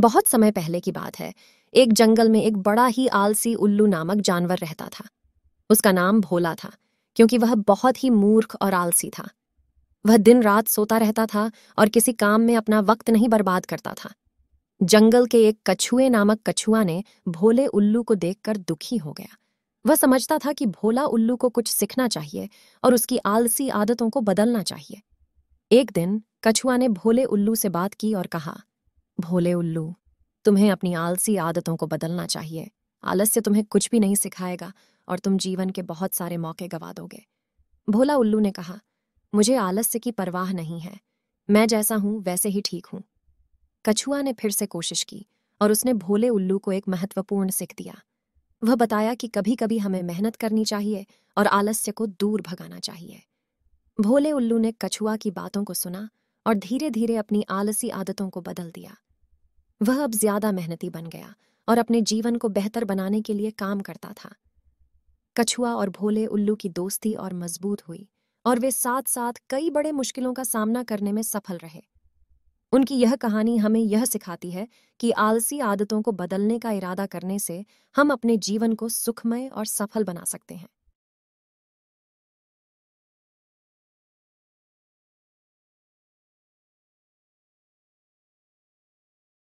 बहुत समय पहले की बात है एक जंगल में एक बड़ा ही आलसी उल्लू नामक जानवर रहता था उसका नाम भोला था क्योंकि वह बहुत ही मूर्ख और आलसी था वह दिन रात सोता रहता था और किसी काम में अपना वक्त नहीं बर्बाद करता था जंगल के एक कछुए नामक कछुआ ने भोले उल्लू को देखकर दुखी हो गया वह समझता था कि भोला उल्लू को कुछ सीखना चाहिए और उसकी आलसी आदतों को बदलना चाहिए एक दिन कछुआ ने भोले उल्लू से बात की और कहा भोले उल्लू तुम्हें अपनी आलसी आदतों को बदलना चाहिए आलस्य तुम्हें कुछ भी नहीं सिखाएगा और तुम जीवन के बहुत सारे मौके गवा दोगे भोला उल्लू ने कहा मुझे आलस्य की परवाह नहीं है मैं जैसा हूं वैसे ही ठीक हूं कछुआ ने फिर से कोशिश की और उसने भोले उल्लू को एक महत्वपूर्ण सिख दिया वह बताया कि कभी कभी हमें मेहनत करनी चाहिए और आलस्य को दूर भगाना चाहिए भोले उल्लू ने कछुआ की बातों को सुना और धीरे धीरे अपनी आलसी आदतों को बदल दिया वह अब ज्यादा मेहनती बन गया और अपने जीवन को बेहतर बनाने के लिए काम करता था कछुआ और भोले उल्लू की दोस्ती और मजबूत हुई और वे साथ साथ कई बड़े मुश्किलों का सामना करने में सफल रहे उनकी यह कहानी हमें यह सिखाती है कि आलसी आदतों को बदलने का इरादा करने से हम अपने जीवन को सुखमय और सफल बना सकते हैं